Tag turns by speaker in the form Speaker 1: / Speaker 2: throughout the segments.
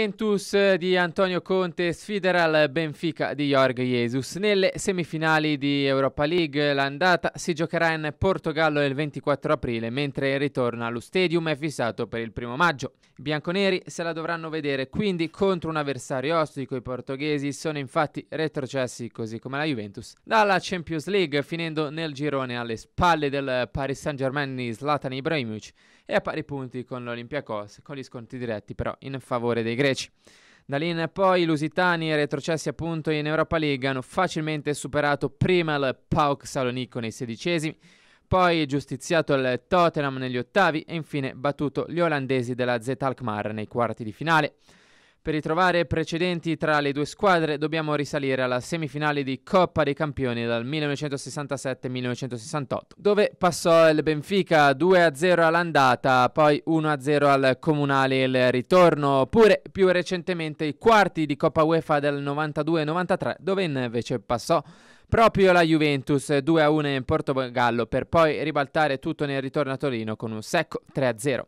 Speaker 1: Juventus di Antonio Conte sfiderà il Benfica di Jorg Jesus. Nelle semifinali di Europa League l'andata si giocherà in Portogallo il 24 aprile, mentre il ritorno allo stadium è fissato per il primo maggio. I bianconeri se la dovranno vedere quindi contro un avversario ostico. I portoghesi sono infatti retrocessi, così come la Juventus, dalla Champions League, finendo nel girone alle spalle del Paris Saint-Germain di Zlatan Ibrahimovic e a pari punti con l'Olympiacos, con gli sconti diretti però in favore dei greci greci. Da lì in poi i lusitani, retrocessi appunto in Europa League, hanno facilmente superato prima il Pauk Salonico nei sedicesimi, poi giustiziato il Tottenham negli ottavi e infine battuto gli olandesi della Z Alkmaar nei quarti di finale. Per ritrovare precedenti tra le due squadre dobbiamo risalire alla semifinale di Coppa dei Campioni dal 1967-1968, dove passò il Benfica 2-0 all'andata, poi 1-0 al Comunale il ritorno, oppure più recentemente i quarti di Coppa UEFA del 92-93, dove invece passò proprio la Juventus 2-1 in Portogallo per poi ribaltare tutto nel ritorno a Torino con un secco 3-0.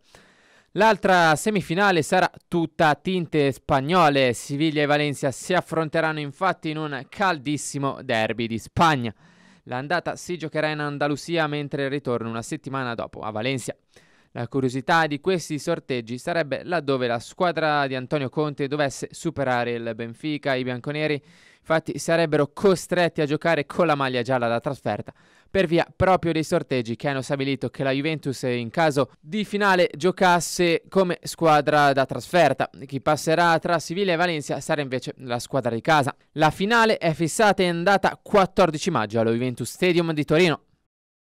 Speaker 1: L'altra semifinale sarà tutta a tinte spagnole. Siviglia e Valencia si affronteranno infatti in un caldissimo derby di Spagna. L'andata si giocherà in Andalusia mentre il ritorno una settimana dopo a Valencia. La curiosità di questi sorteggi sarebbe laddove la squadra di Antonio Conte dovesse superare il Benfica, i bianconeri infatti sarebbero costretti a giocare con la maglia gialla da trasferta per via proprio dei sorteggi che hanno stabilito che la Juventus in caso di finale giocasse come squadra da trasferta. Chi passerà tra Siviglia e Valencia sarà invece la squadra di casa. La finale è fissata in data 14 maggio allo Juventus Stadium di Torino.